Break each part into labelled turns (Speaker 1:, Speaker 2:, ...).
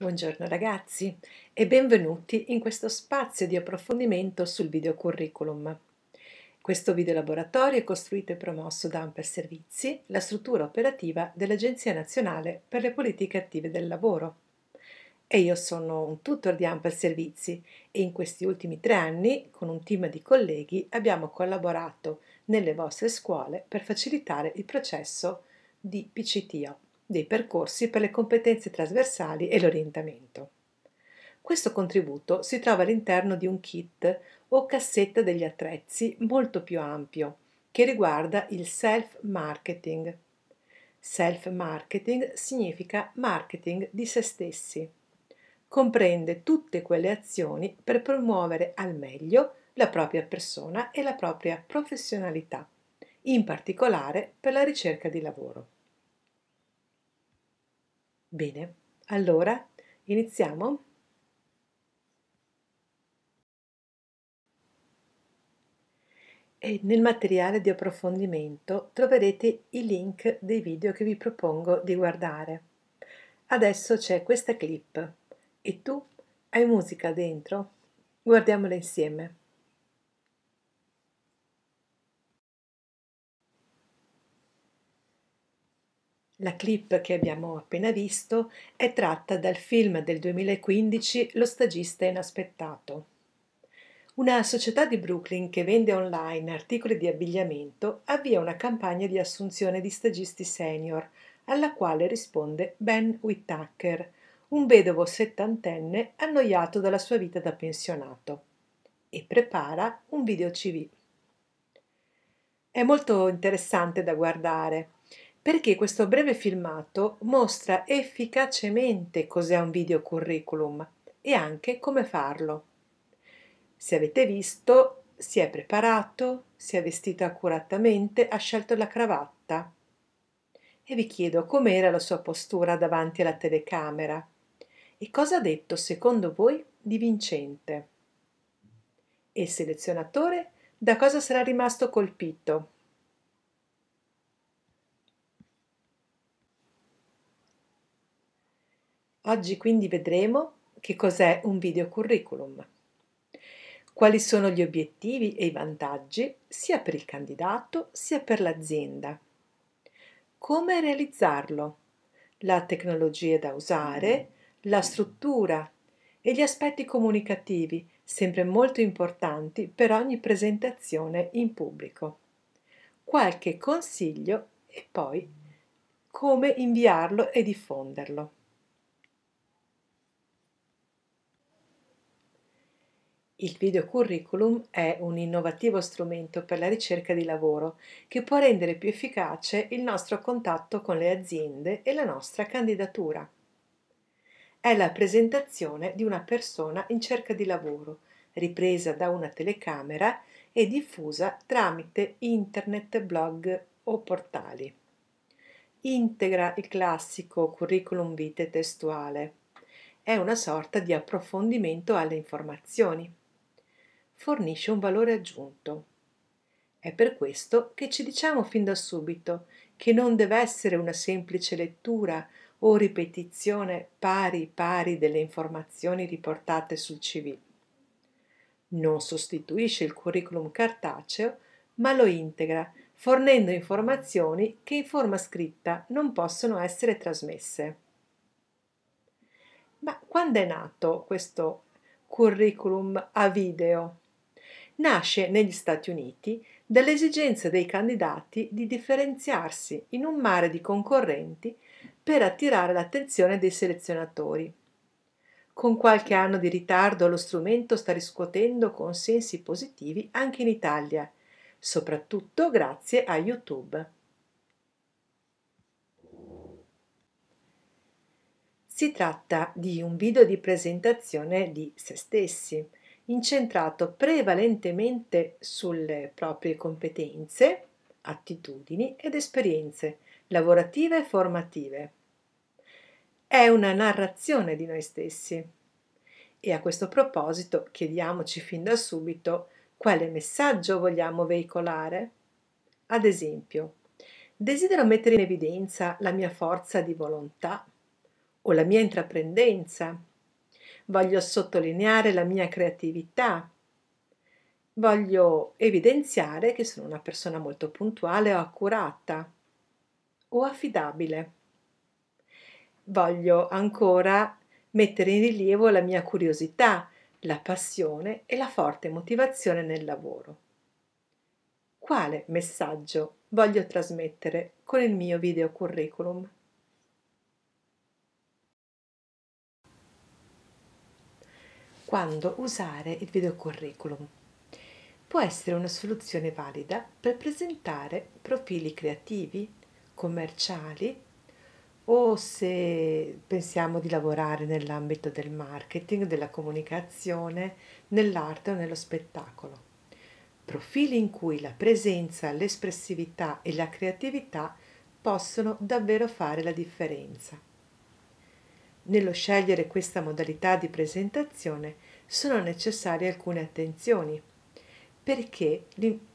Speaker 1: Buongiorno ragazzi e benvenuti in questo spazio di approfondimento sul video curriculum. Questo video laboratorio è costruito e promosso da Amper Servizi, la struttura operativa dell'Agenzia Nazionale per le Politiche Attive del Lavoro. E io sono un tutor di Amper Servizi e in questi ultimi tre anni, con un team di colleghi, abbiamo collaborato nelle vostre scuole per facilitare il processo di PCTO dei percorsi per le competenze trasversali e l'orientamento. Questo contributo si trova all'interno di un kit o cassetta degli attrezzi molto più ampio, che riguarda il self-marketing. Self-marketing significa marketing di se stessi. Comprende tutte quelle azioni per promuovere al meglio la propria persona e la propria professionalità, in particolare per la ricerca di lavoro. Bene, allora iniziamo. E nel materiale di approfondimento troverete i link dei video che vi propongo di guardare. Adesso c'è questa clip e tu hai musica dentro? Guardiamola insieme. La clip che abbiamo appena visto è tratta dal film del 2015 Lo stagista inaspettato. Una società di Brooklyn che vende online articoli di abbigliamento avvia una campagna di assunzione di stagisti senior, alla quale risponde Ben Whittaker, un vedovo settantenne annoiato dalla sua vita da pensionato, e prepara un video CV. È molto interessante da guardare perché questo breve filmato mostra efficacemente cos'è un video curriculum e anche come farlo. Se avete visto, si è preparato, si è vestito accuratamente, ha scelto la cravatta. E vi chiedo com'era la sua postura davanti alla telecamera e cosa ha detto secondo voi di vincente. E il selezionatore da cosa sarà rimasto colpito? Oggi quindi vedremo che cos'è un video curriculum, quali sono gli obiettivi e i vantaggi sia per il candidato sia per l'azienda, come realizzarlo, la tecnologia da usare, la struttura e gli aspetti comunicativi, sempre molto importanti per ogni presentazione in pubblico. Qualche consiglio e poi come inviarlo e diffonderlo. Il videocurriculum è un innovativo strumento per la ricerca di lavoro che può rendere più efficace il nostro contatto con le aziende e la nostra candidatura. È la presentazione di una persona in cerca di lavoro, ripresa da una telecamera e diffusa tramite internet, blog o portali. Integra il classico curriculum vitae testuale. È una sorta di approfondimento alle informazioni fornisce un valore aggiunto. È per questo che ci diciamo fin da subito che non deve essere una semplice lettura o ripetizione pari pari delle informazioni riportate sul CV. Non sostituisce il curriculum cartaceo, ma lo integra, fornendo informazioni che in forma scritta non possono essere trasmesse. Ma quando è nato questo curriculum a video? nasce negli Stati Uniti dall'esigenza dei candidati di differenziarsi in un mare di concorrenti per attirare l'attenzione dei selezionatori. Con qualche anno di ritardo lo strumento sta riscuotendo consensi positivi anche in Italia, soprattutto grazie a YouTube. Si tratta di un video di presentazione di se stessi incentrato prevalentemente sulle proprie competenze, attitudini ed esperienze lavorative e formative. È una narrazione di noi stessi. E a questo proposito chiediamoci fin da subito quale messaggio vogliamo veicolare. Ad esempio, desidero mettere in evidenza la mia forza di volontà o la mia intraprendenza voglio sottolineare la mia creatività, voglio evidenziare che sono una persona molto puntuale o accurata o affidabile. Voglio ancora mettere in rilievo la mia curiosità, la passione e la forte motivazione nel lavoro. Quale messaggio voglio trasmettere con il mio video curriculum? quando usare il videocurriculum. Può essere una soluzione valida per presentare profili creativi, commerciali o se pensiamo di lavorare nell'ambito del marketing, della comunicazione, nell'arte o nello spettacolo. Profili in cui la presenza, l'espressività e la creatività possono davvero fare la differenza. Nello scegliere questa modalità di presentazione sono necessarie alcune attenzioni, perché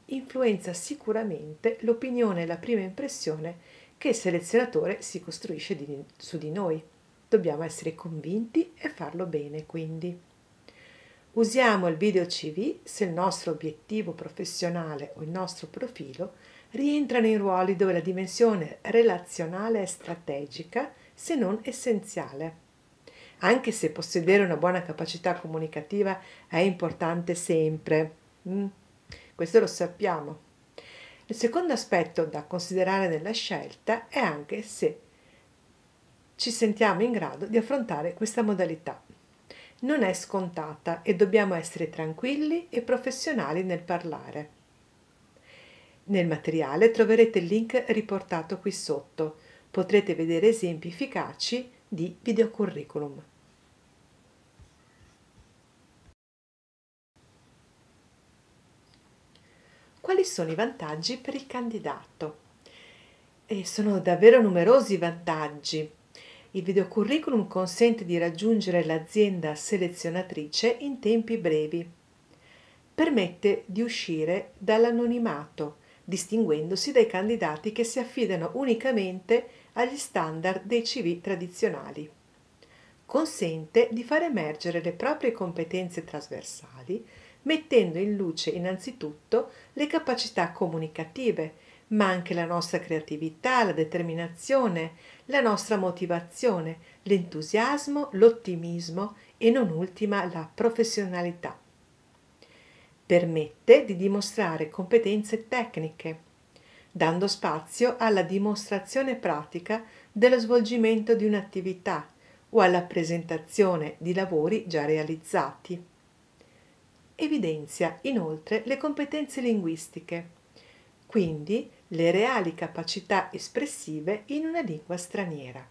Speaker 1: influenza sicuramente l'opinione e la prima impressione che il selezionatore si costruisce di, su di noi. Dobbiamo essere convinti e farlo bene quindi. Usiamo il video CV se il nostro obiettivo professionale o il nostro profilo rientrano in ruoli dove la dimensione relazionale è strategica se non essenziale anche se possedere una buona capacità comunicativa è importante sempre. Mm, questo lo sappiamo. Il secondo aspetto da considerare nella scelta è anche se ci sentiamo in grado di affrontare questa modalità. Non è scontata e dobbiamo essere tranquilli e professionali nel parlare. Nel materiale troverete il link riportato qui sotto. Potrete vedere esempi efficaci di videocurriculum. Quali sono i vantaggi per il candidato? E sono davvero numerosi i vantaggi. Il videocurriculum consente di raggiungere l'azienda selezionatrice in tempi brevi. Permette di uscire dall'anonimato, distinguendosi dai candidati che si affidano unicamente agli standard dei CV tradizionali. Consente di far emergere le proprie competenze trasversali, mettendo in luce innanzitutto le capacità comunicative, ma anche la nostra creatività, la determinazione, la nostra motivazione, l'entusiasmo, l'ottimismo e non ultima la professionalità. Permette di dimostrare competenze tecniche, dando spazio alla dimostrazione pratica dello svolgimento di un'attività o alla presentazione di lavori già realizzati. Evidenzia inoltre le competenze linguistiche, quindi le reali capacità espressive in una lingua straniera.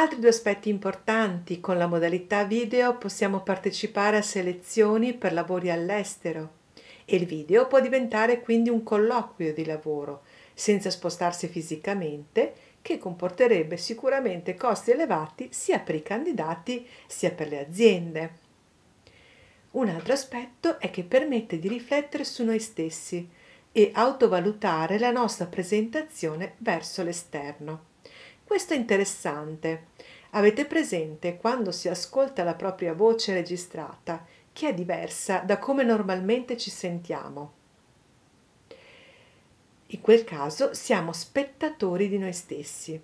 Speaker 1: Altri due aspetti importanti, con la modalità video possiamo partecipare a selezioni per lavori all'estero e il video può diventare quindi un colloquio di lavoro, senza spostarsi fisicamente, che comporterebbe sicuramente costi elevati sia per i candidati sia per le aziende. Un altro aspetto è che permette di riflettere su noi stessi e autovalutare la nostra presentazione verso l'esterno. Questo è interessante Avete presente quando si ascolta la propria voce registrata, che è diversa da come normalmente ci sentiamo? In quel caso siamo spettatori di noi stessi.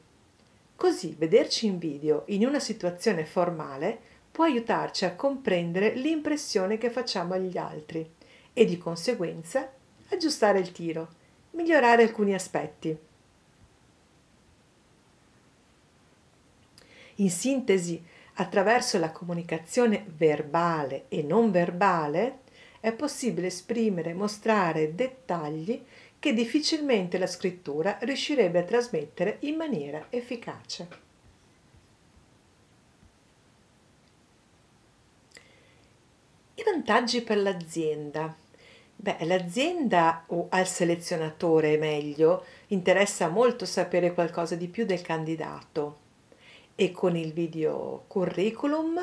Speaker 1: Così vederci in video in una situazione formale può aiutarci a comprendere l'impressione che facciamo agli altri e di conseguenza aggiustare il tiro, migliorare alcuni aspetti. In sintesi, attraverso la comunicazione verbale e non verbale è possibile esprimere e mostrare dettagli che difficilmente la scrittura riuscirebbe a trasmettere in maniera efficace. I vantaggi per l'azienda. Beh, l'azienda o al selezionatore meglio interessa molto sapere qualcosa di più del candidato e con il video curriculum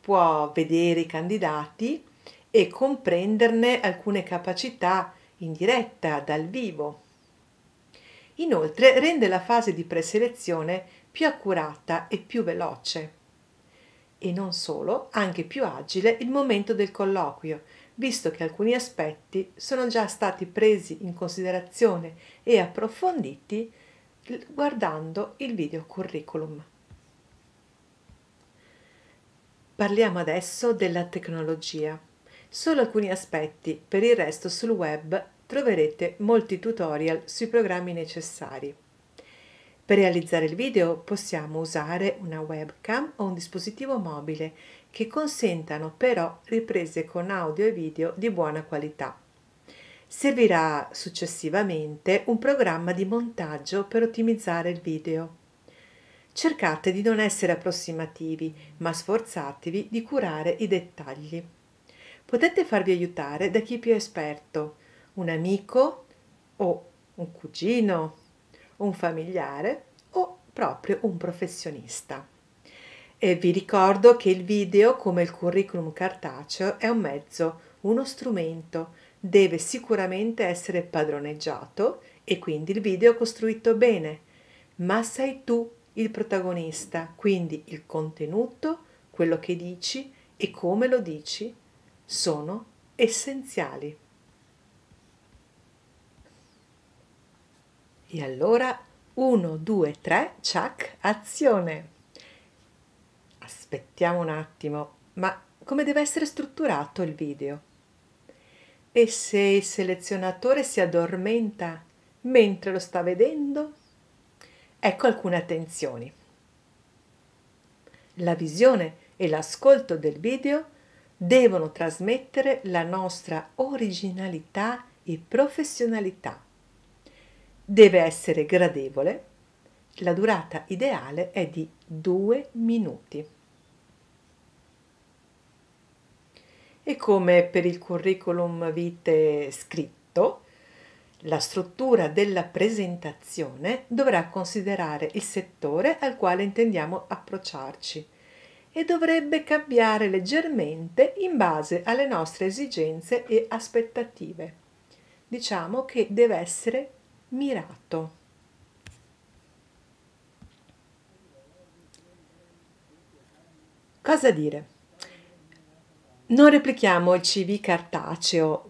Speaker 1: può vedere i candidati e comprenderne alcune capacità in diretta dal vivo. Inoltre rende la fase di preselezione più accurata e più veloce. E non solo, anche più agile il momento del colloquio, visto che alcuni aspetti sono già stati presi in considerazione e approfonditi guardando il video curriculum. Parliamo adesso della tecnologia. Solo alcuni aspetti, per il resto sul web troverete molti tutorial sui programmi necessari. Per realizzare il video possiamo usare una webcam o un dispositivo mobile che consentano però riprese con audio e video di buona qualità. Servirà successivamente un programma di montaggio per ottimizzare il video. Cercate di non essere approssimativi, ma sforzatevi di curare i dettagli. Potete farvi aiutare da chi più è esperto, un amico o un cugino, un familiare o proprio un professionista. E vi ricordo che il video, come il curriculum cartaceo, è un mezzo, uno strumento, deve sicuramente essere padroneggiato e quindi il video costruito bene, ma sei tu il protagonista, quindi il contenuto, quello che dici e come lo dici, sono essenziali. E allora 1, 2, 3, ciac, azione. Aspettiamo un attimo, ma come deve essere strutturato il video? E se il selezionatore si addormenta mentre lo sta vedendo? Ecco alcune attenzioni. La visione e l'ascolto del video devono trasmettere la nostra originalità e professionalità. Deve essere gradevole. La durata ideale è di due minuti. E come per il curriculum vitae scritto, la struttura della presentazione dovrà considerare il settore al quale intendiamo approcciarci e dovrebbe cambiare leggermente in base alle nostre esigenze e aspettative. Diciamo che deve essere mirato. Cosa dire? Non replichiamo il CV cartaceo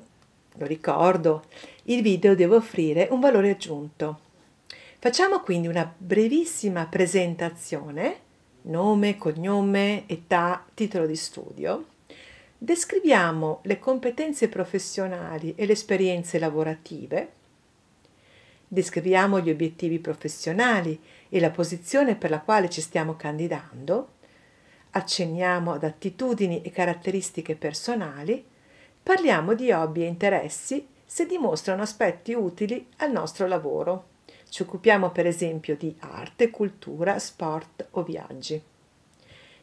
Speaker 1: lo ricordo, il video deve offrire un valore aggiunto. Facciamo quindi una brevissima presentazione, nome, cognome, età, titolo di studio. Descriviamo le competenze professionali e le esperienze lavorative. Descriviamo gli obiettivi professionali e la posizione per la quale ci stiamo candidando. Accenniamo ad attitudini e caratteristiche personali Parliamo di hobby e interessi se dimostrano aspetti utili al nostro lavoro. Ci occupiamo per esempio di arte, cultura, sport o viaggi.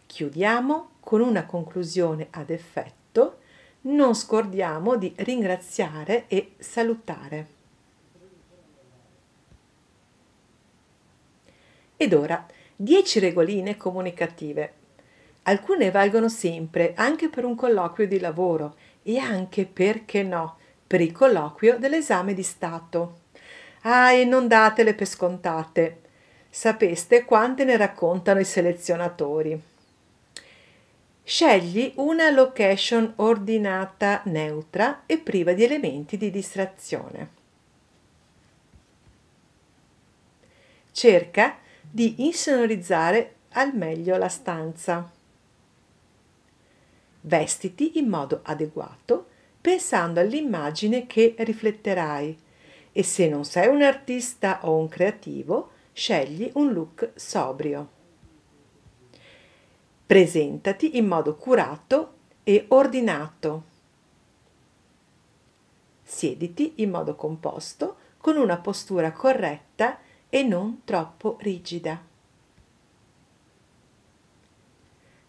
Speaker 1: Chiudiamo con una conclusione ad effetto. Non scordiamo di ringraziare e salutare. Ed ora 10 regoline comunicative. Alcune valgono sempre anche per un colloquio di lavoro e anche, perché no, per il colloquio dell'esame di Stato. Ah, e non datele per scontate. Sapeste quante ne raccontano i selezionatori. Scegli una location ordinata, neutra e priva di elementi di distrazione. Cerca di insonorizzare al meglio la stanza. Vestiti in modo adeguato, pensando all'immagine che rifletterai. E se non sei un artista o un creativo, scegli un look sobrio. Presentati in modo curato e ordinato. Siediti in modo composto, con una postura corretta e non troppo rigida.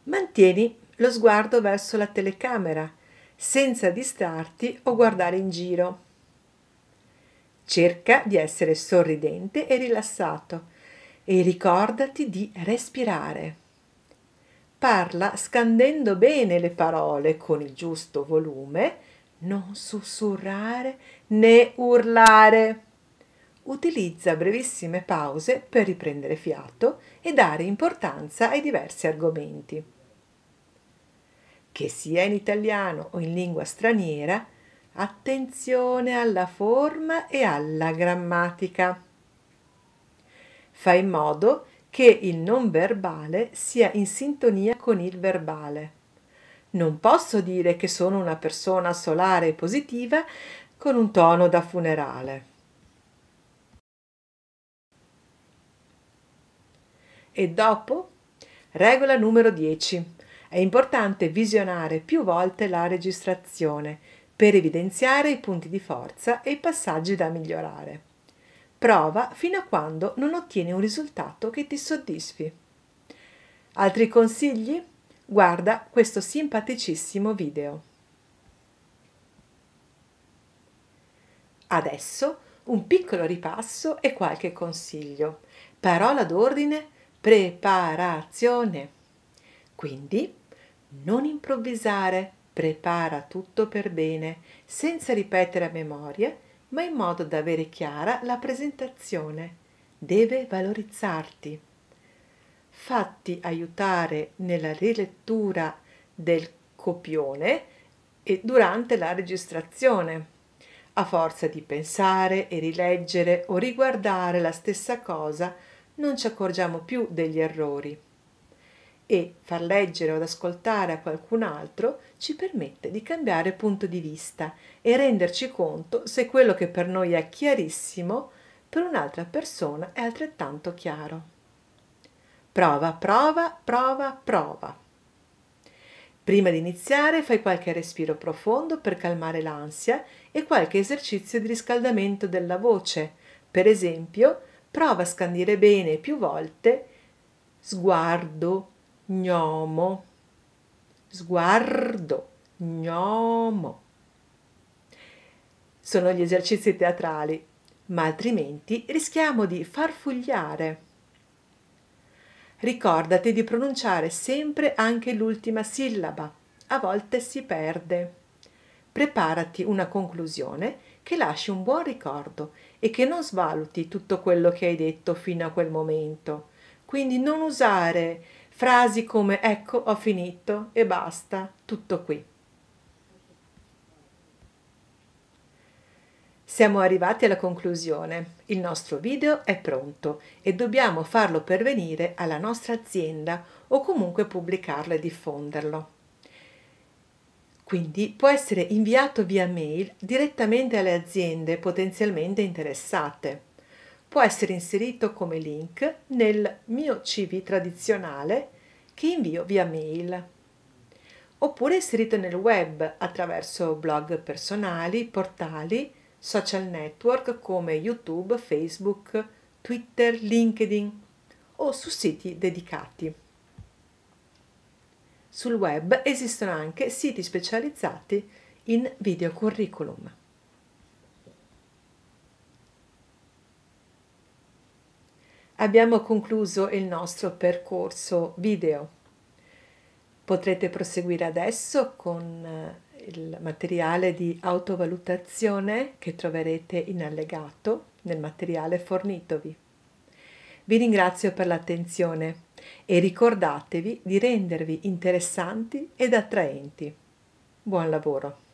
Speaker 1: Mantieni lo sguardo verso la telecamera, senza distrarti o guardare in giro. Cerca di essere sorridente e rilassato e ricordati di respirare. Parla scandendo bene le parole con il giusto volume, non sussurrare né urlare. Utilizza brevissime pause per riprendere fiato e dare importanza ai diversi argomenti che sia in italiano o in lingua straniera, attenzione alla forma e alla grammatica. Fa in modo che il non verbale sia in sintonia con il verbale. Non posso dire che sono una persona solare e positiva con un tono da funerale. E dopo? Regola numero 10. È importante visionare più volte la registrazione per evidenziare i punti di forza e i passaggi da migliorare. Prova fino a quando non ottieni un risultato che ti soddisfi. Altri consigli? Guarda questo simpaticissimo video. Adesso un piccolo ripasso e qualche consiglio. Parola d'ordine preparazione. Quindi non improvvisare, prepara tutto per bene, senza ripetere a memoria, ma in modo da avere chiara la presentazione. Deve valorizzarti. Fatti aiutare nella rilettura del copione e durante la registrazione. A forza di pensare e rileggere o riguardare la stessa cosa, non ci accorgiamo più degli errori e far leggere o ad ascoltare a qualcun altro ci permette di cambiare punto di vista e renderci conto se quello che per noi è chiarissimo per un'altra persona è altrettanto chiaro. Prova, prova, prova, prova. Prima di iniziare fai qualche respiro profondo per calmare l'ansia e qualche esercizio di riscaldamento della voce. Per esempio, prova a scandire bene più volte sguardo, gnomo, sguardo, gnomo. Sono gli esercizi teatrali, ma altrimenti rischiamo di farfugliare. Ricordati di pronunciare sempre anche l'ultima sillaba, a volte si perde. Preparati una conclusione che lasci un buon ricordo e che non svaluti tutto quello che hai detto fino a quel momento. Quindi non usare frasi come ecco ho finito e basta, tutto qui. Siamo arrivati alla conclusione. Il nostro video è pronto e dobbiamo farlo pervenire alla nostra azienda o comunque pubblicarlo e diffonderlo. Quindi può essere inviato via mail direttamente alle aziende potenzialmente interessate può essere inserito come link nel mio CV tradizionale che invio via mail oppure inserito nel web attraverso blog personali, portali, social network come YouTube, Facebook, Twitter, LinkedIn o su siti dedicati. Sul web esistono anche siti specializzati in video curriculum. abbiamo concluso il nostro percorso video. Potrete proseguire adesso con eh, il materiale di autovalutazione che troverete in allegato nel materiale fornitovi. Vi ringrazio per l'attenzione e ricordatevi di rendervi interessanti ed attraenti. Buon lavoro!